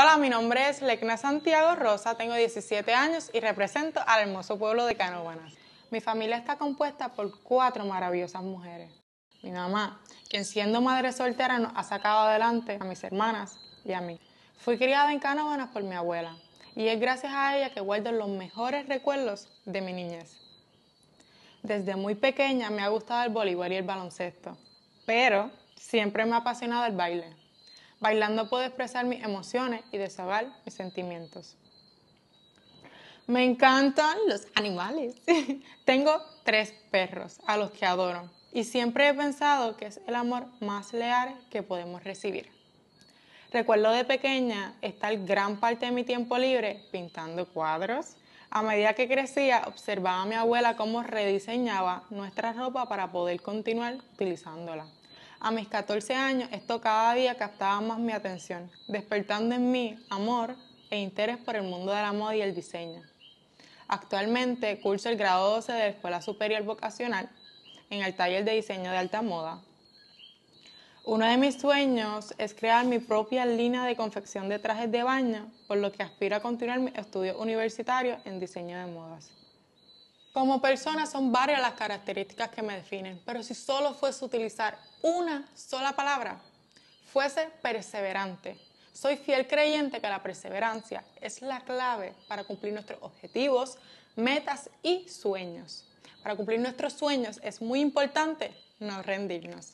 Hola, mi nombre es Lecna Santiago Rosa, tengo 17 años y represento al hermoso pueblo de Canóbanas. Mi familia está compuesta por cuatro maravillosas mujeres. Mi mamá, quien siendo madre soltera nos ha sacado adelante a mis hermanas y a mí. Fui criada en Canóbanas por mi abuela y es gracias a ella que guardo los mejores recuerdos de mi niñez. Desde muy pequeña me ha gustado el voleibol y el baloncesto, pero siempre me ha apasionado el baile. Bailando puedo expresar mis emociones y desahogar mis sentimientos. Me encantan los animales. Tengo tres perros a los que adoro y siempre he pensado que es el amor más leal que podemos recibir. Recuerdo de pequeña estar gran parte de mi tiempo libre pintando cuadros. A medida que crecía, observaba a mi abuela cómo rediseñaba nuestra ropa para poder continuar utilizándola. A mis 14 años esto cada día captaba más mi atención, despertando en mí amor e interés por el mundo de la moda y el diseño. Actualmente curso el grado 12 de la Escuela Superior Vocacional en el taller de diseño de alta moda. Uno de mis sueños es crear mi propia línea de confección de trajes de baño, por lo que aspiro a continuar mi estudios universitarios en diseño de modas. Como persona son varias las características que me definen, pero si solo fuese utilizar una sola palabra, fuese perseverante. Soy fiel creyente que la perseverancia es la clave para cumplir nuestros objetivos, metas y sueños. Para cumplir nuestros sueños es muy importante no rendirnos.